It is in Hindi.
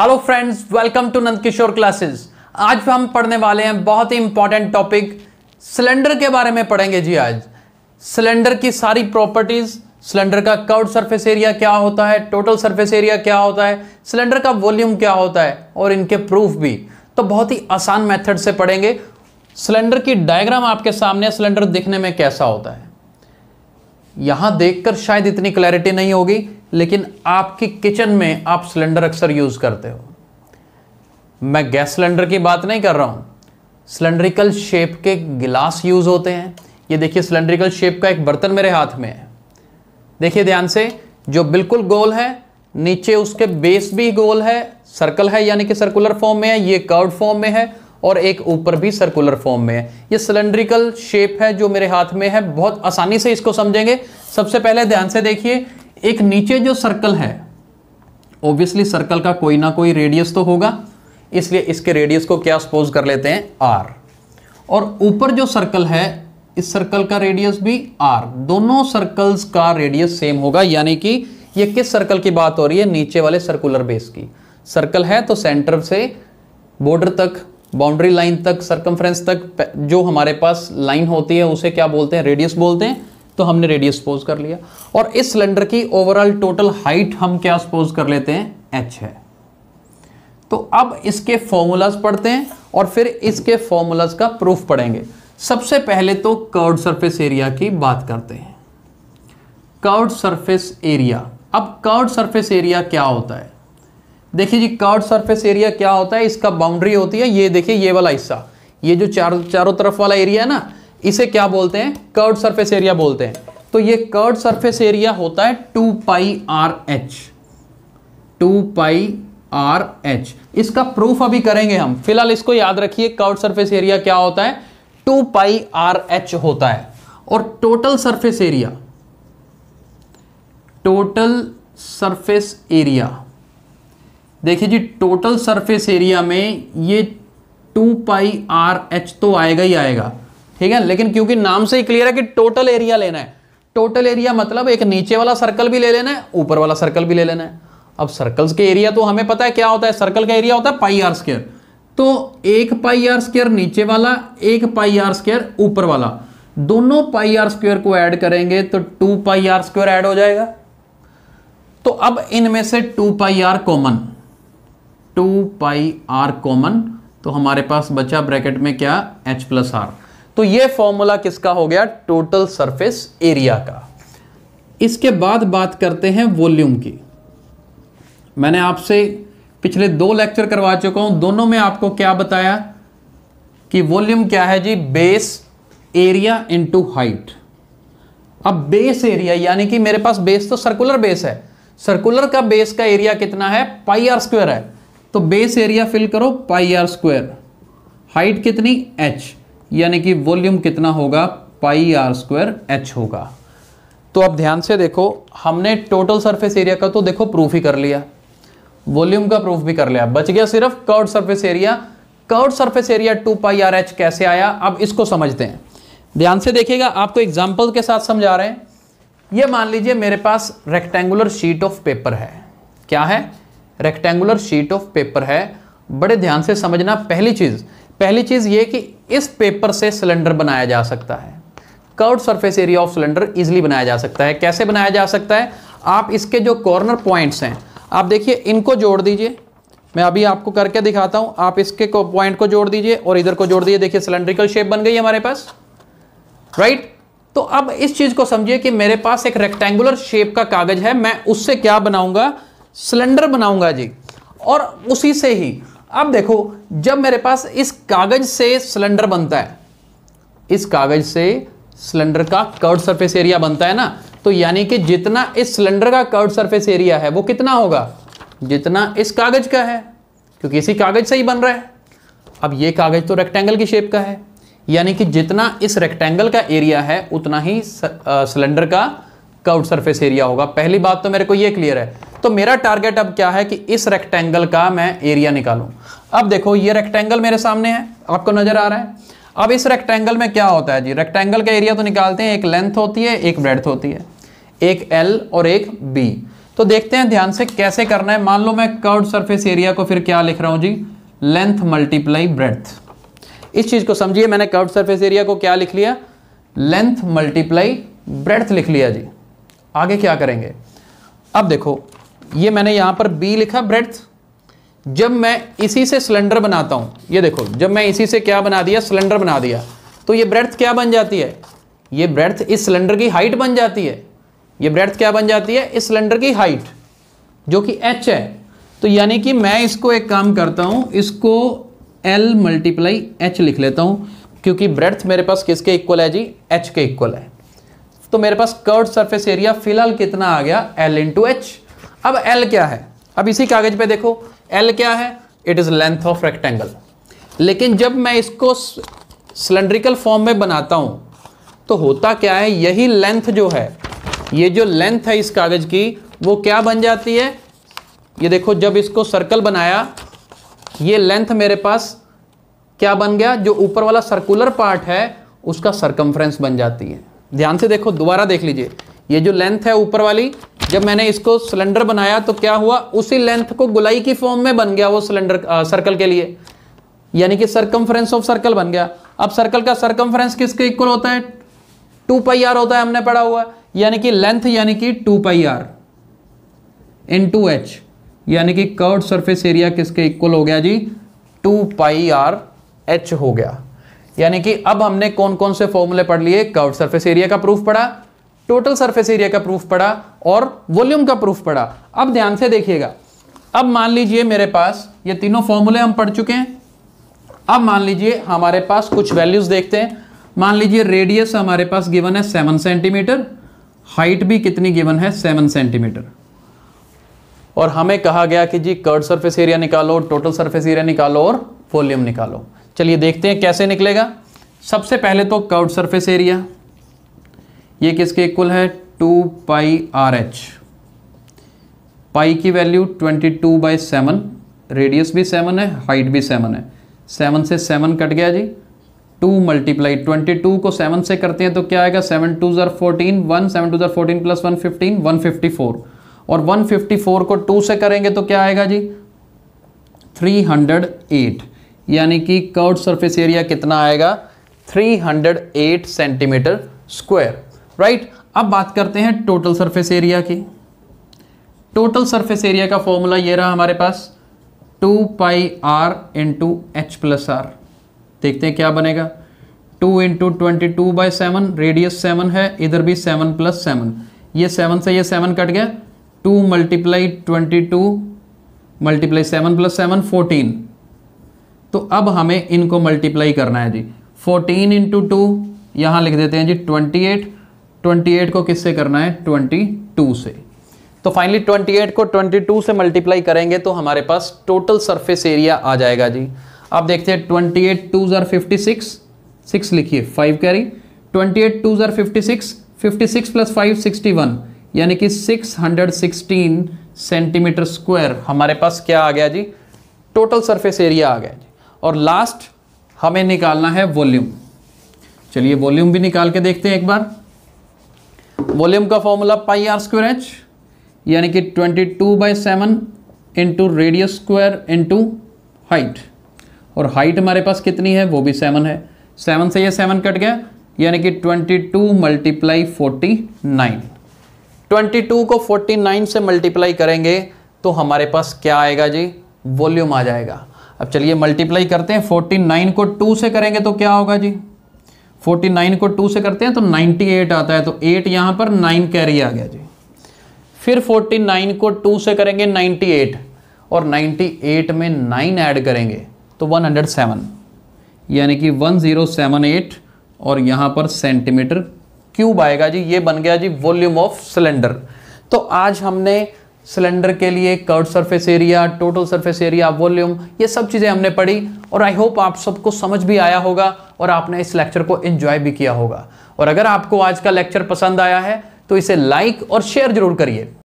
Hello friends welcome to Nand Kishore classes आज हम पढ़ने वाले हैं बहुत ही इंपॉर्टेंट टॉपिक सिलेंडर के बारे में पढ़ेंगे जी आज सिलेंडर की सारी प्रॉपर्टीज सिलेंडर का कर्व सरफेस एरिया क्या होता है टोटल सरफेस एरिया क्या होता है सिलेंडर का वॉल्यूम क्या होता है और इनके प्रूफ भी तो बहुत ही आसान मेथड से पढ़ेंगे सिलेंडर की डायग्राम आपके सामने सिलेंडर दिखने में कैसा होता है यहां देखकर शायद इतनी क्लैरिटी नहीं होगी लेकिन आपके किचन में आप सिलेंडर अक्सर यूज़ करते हो मैं गैस सिलेंडर की बात नहीं कर रहा हूं सिलेंड्रिकल शेप के गिलास यूज़ होते हैं ये देखिए सिलेंड्रिकल शेप का एक बर्तन मेरे हाथ में है देखिए ध्यान से जो बिल्कुल गोल है नीचे उसके बेस भी गोल है सर्कल है यानी कि सर्कुलर फॉर्म में है ये कर्व फॉर्म में है और एक ऊपर भी सर्कुलर फॉर्म में है ये सिलेंड्रिकल शेप है जो मेरे हाथ में है बहुत आसानी से इसको समझेंगे सबसे पहले ध्यान से देखिए एक नीचे जो सर्कल है ऑब्वियसली सर्कल का कोई ना कोई रेडियस तो होगा इसलिए इसके रेडियस को क्या सपोज कर लेते हैं आर और ऊपर जो सर्कल है इस सर्कल का रेडियस भी आर दोनों सर्कल्स का रेडियस सेम होगा यानी कि ये किस सर्कल की बात हो रही है नीचे वाले सर्कुलर बेस की सर्कल है तो सेंटर से बॉर्डर तक बाउंड्री लाइन तक सर्कमफ्रेंस तक जो हमारे पास लाइन होती है उसे क्या बोलते हैं रेडियस बोलते हैं तो हमने रेडियस सपोज कर लिया और इस सिलेंडर की ओवरऑल टोटल हाइट हम क्या सपोज कर लेते हैं एच है तो अब इसके फॉर्मूलाज पढ़ते हैं और फिर इसके फॉर्मूलाज का प्रूफ पढ़ेंगे सबसे पहले तो कर्व सरफेस एरिया की बात करते हैं कर्व सरफेस एरिया अब कर्व सरफेस एरिया क्या होता है देखिए जी कर्व सरफेस एरिया क्या होता है इसका बाउंड्री होती है ये देखिए ये वाला हिस्सा ये जो चार चारों तरफ वाला एरिया है ना इसे क्या बोलते हैं कर्ड सरफेस एरिया बोलते हैं तो ये कर्ड सरफेस एरिया होता है two pi R H two pi R H इसका प्रूफ अभी करेंगे हम फिलहाल इसको याद रखिए कर्ड सरफेस एरिया क्या होता है टू पाई आर एच होता है और total surface area total surface area देखिए जी टोटल सरफेस एरिया में ये टू पाई आर एच तो आएगा ही आएगा ठीक है लेकिन क्योंकि नाम से ही क्लियर है कि टोटल एरिया लेना है टोटल एरिया मतलब एक नीचे वाला सर्कल भी ले लेना है ऊपर वाला सर्कल भी ले लेना है अब सर्कल्स के एरिया तो हमें पता है क्या होता है सर्कल का एरिया होता है पाई आर स्क्र तो एक पाई आर स्क्र नीचे वाला एक पाई आर स्क्र ऊपर वाला दोनों पाई आर स्क्वेयर को ऐड करेंगे तो two pi R square add हो जाएगा तो अब इनमें से two pi R common two pi R common तो हमारे पास बचा ब्रैकेट में क्या एच प्लस आर तो ये फॉर्मूला किसका हो गया टोटल सरफेस एरिया का इसके बाद बात करते हैं वॉल्यूम की मैंने आपसे पिछले दो लेक्चर करवा चुका हूं दोनों में आपको क्या बताया कि वॉल्यूम क्या है जी बेस एरिया इनटू हाइट अब बेस एरिया यानी कि मेरे पास बेस तो सर्कुलर बेस है सर्कुलर का बेस का एरिया कितना है पाई आर स्क्वायर है तो बेस एरिया फिल करो पाई आर स्क्वायर हाइट कितनी एच यानी कि वॉल्यूम कितना होगा पाई आर स्क्वायर एच होगा तो अब ध्यान से देखो हमने टोटल सरफेस एरिया का तो देखो प्रूफ ही कर लिया वॉल्यूम का प्रूफ भी कर लिया बच गया सिर्फ curved surface area curved surface area two pi R H कैसे आया अब इसको समझते हैं ध्यान से देखिएगा आपको एग्जाम्पल के साथ समझा रहे हैं ये मान लीजिए मेरे पास रेक्टेंगुलर शीट ऑफ पेपर है क्या है रेक्टेंगुलर शीट ऑफ पेपर है बड़े ध्यान से समझना पहली चीज़ पहली चीज़ ये कि इस पेपर से सिलेंडर बनाया जा सकता है curved surface area of cylinder easily बनाया जा सकता है कैसे बनाया जा सकता है आप इसके जो कॉर्नर पॉइंट्स हैं आप देखिए इनको जोड़ दीजिए मैं अभी आपको करके दिखाता हूं आप इसके पॉइंट को जोड़ दीजिए और इधर को जोड़ दीजिए देखिए सिलेंड्रिकल शेप बन गई हमारे पास राइट right? तो अब इस चीज़ को समझिए कि मेरे पास एक रेक्टेंगुलर शेप का कागज़ है मैं उससे क्या बनाऊंगा सिलेंडर बनाऊंगा जी और उसी से ही अब देखो जब मेरे पास इस कागज से सिलेंडर बनता है इस कागज से सिलेंडर का कर्ड सरफेस एरिया बनता है ना तो यानी कि जितना इस सिलेंडर का कर्ड सरफेस एरिया है वो कितना होगा जितना इस कागज का है क्योंकि इसी कागज से ही बन रहा है अब ये कागज तो रेक्टेंगल की शेप का है यानी कि जितना इस रेक्टेंगल का एरिया है उतना ही सिलेंडर का कर्व सरफेस एरिया होगा पहली बात तो मेरे को ये क्लियर है तो मेरा टारगेट अब क्या है कि इस रेक्टेंगल का मैं एरिया निकालूं अब देखो ये रेक्टेंगल मेरे सामने है आपको नजर आ रहा है अब इस रेक्टेंगल में क्या होता है जी रेक्टेंगल का एरिया तो निकालते हैं एक लेंथ होती है एक ब्रेथ होती है एक एल और एक बी तो देखते हैं ध्यान से कैसे करना है मान लो मैं कर्व सरफेस एरिया को फिर क्या लिख रहा हूँ जी लेंथ मल्टीप्लाई ब्रेथ इस चीज़ को समझिए मैंने कर्व सर्फेस एरिया को क्या लिख लिया लेंथ मल्टीप्लाई ब्रेथ लिख लिया जी आगे क्या करेंगे अब देखो ये मैंने यहां पर बी लिखा ब्रेड्थ जब मैं इसी से सिलेंडर बनाता हूँ ये देखो जब मैं इसी से क्या बना दिया सिलेंडर बना दिया तो ये ब्रेड्थ क्या बन जाती है ये ब्रेड्थ इस सिलेंडर की हाइट बन जाती है ये ब्रेड्थ क्या बन जाती है इस सिलेंडर की हाइट जो कि एच है तो यानी कि मैं इसको एक काम करता हूँ इसको एल मल्टीप्लाई एच लिख लेता हूँ क्योंकि ब्रेड्थ मेरे पास किसके इक्वल है जी एच के इक्वल है तो मेरे पास कर्ड सरफेस एरिया फिलहाल कितना आ गया एल टू एच अब एल क्या है अब इसी कागज पे देखो एल क्या है it is length of rectangle लेकिन जब मैं इसको सिलेंड्रिकल फॉर्म में बनाता हूं तो होता क्या है यही लेंथ जो है ये जो लेंथ है इस कागज़ की वो क्या बन जाती है ये देखो जब इसको सर्कल बनाया ये लेंथ मेरे पास क्या बन गया जो ऊपर वाला सर्कुलर पार्ट है उसका सरकमफ्रेंस बन जाती है ध्यान से देखो दोबारा देख लीजिए ये जो लेंथ है ऊपर वाली जब मैंने इसको सिलेंडर बनाया तो क्या हुआ उसी लेंथ को गुलाई की फॉर्म में बन गया वो सिलेंडर सर्कल के लिए यानी कि सर्कम्फ्रेंस ऑफ सर्कल बन गया अब सर्कल का सर्कम्फ्रेंस किसके इक्वल होता है टू पाई आर होता है हमने पढ़ा हुआ यानी कि लेंथ यानी कि two pi R into two H यानी कि कर्व सरफेस एरिया किसके इक्वल हो गया जी टू पाई आर एच हो गया यानी कि अब हमने कौन कौन से फॉर्मूले पढ़ लिए कर्व सरफेस एरिया का प्रूफ पढ़ा टोटल सरफेस एरिया का प्रूफ पढ़ा और वॉल्यूम का प्रूफ पढ़ा अब ध्यान से देखिएगा अब मान लीजिए मेरे पास ये तीनों फॉर्मूले हम पढ़ चुके हैं अब मान लीजिए हमारे पास कुछ वैल्यूज देखते हैं मान लीजिए रेडियस हमारे पास गिवन है सेवन सेंटीमीटर हाइट भी कितनी गिवन है सेवन सेंटीमीटर और हमें कहा गया कि जी कर्ड सरफेस एरिया निकालो टोटल सरफेस एरिया निकालो और वॉल्यूम निकालो चलिए देखते हैं कैसे निकलेगा सबसे पहले तो कर्व सरफेस एरिया ये किसके इक्वल है two pi R H pi की value twenty two by seven radius भी सेवन है हाइट भी सेवन है सेवन से सेवन कट गया जी टू मल्टीप्लाई ट्वेंटी टू को सेवन से करते हैं तो क्या आएगा सेवन टू ज़र फोर्टीन वन सेवन टू ज़र fourteen plus one fifteen one fifty four और वन फिफ्टी फोर को टू से करेंगे तो क्या आएगा जी थ्री हंड्रेड एट यानी कि कर्ड सरफेस एरिया कितना आएगा 308 सेंटीमीटर स्क्वायर राइट अब बात करते हैं टोटल सरफेस एरिया की टोटल सरफेस एरिया का फॉर्मूला ये रहा हमारे पास two pi R into H plus R देखते हैं क्या बनेगा two into twenty two by seven radius seven है इधर भी सेवन प्लस सेवन ये सेवन से ये सेवन कट गया two multiply twenty two multiply seven plus seven fourteen तो अब हमें इनको मल्टीप्लाई करना है जी 14 इंटू टू यहाँ लिख देते हैं जी 28 28 को किससे करना है 22 से तो फाइनली 28 को 22 से मल्टीप्लाई करेंगे तो हमारे पास टोटल सरफेस एरिया आ जाएगा जी आप देखते हैं 28 एट टू ज़र फिफ्टी सिक्स सिक्स लिखिए फाइव कैरी 28 एट टू ज़र fifty six fifty six plus five sixty one यानी कि 616 सेंटीमीटर स्क्वायर हमारे पास क्या आ गया जी टोटल सरफेस एरिया आ गया जी और लास्ट हमें निकालना है वॉल्यूम चलिए वॉल्यूम भी निकाल के देखते हैं एक बार वॉल्यूम का formula pi R square H यानी कि twenty two by seven into radius square into height और हाइट हमारे पास कितनी है वो भी सेवन है सेवन से ये सेवन कट गया यानी कि twenty two multiply forty nine twenty two को फोर्टी नाइन से मल्टीप्लाई करेंगे तो हमारे पास क्या आएगा जी वॉल्यूम आ जाएगा अब चलिए मल्टीप्लाई करते हैं फोर्टी नाइन को टू से करेंगे तो क्या होगा जी फोर्टी नाइन को टू से करते हैं तो नाइन्टी एट आता है तो एट यहाँ पर नाइन कैरी आ गया जी फिर फोर्टी नाइन को टू से करेंगे नाइन्टी एट और नाइन्टी एट में नाइन ऐड करेंगे तो वन हंड्रेड सेवन यानी कि वन ज़ीरो सेवन एट और यहाँ पर सेंटीमीटर क्यूब आएगा जी ये बन गया जी वॉल्यूम ऑफ सिलेंडर तो आज हमने सिलेंडर के लिए curved surface area total surface area volume ये सब चीज़ें हमने पढ़ी और आई होप आप सबको समझ भी आया होगा और आपने इस लेक्चर को एंजॉय भी किया होगा और अगर आपको आज का लेक्चर पसंद आया है तो इसे लाइक और शेयर जरूर करिए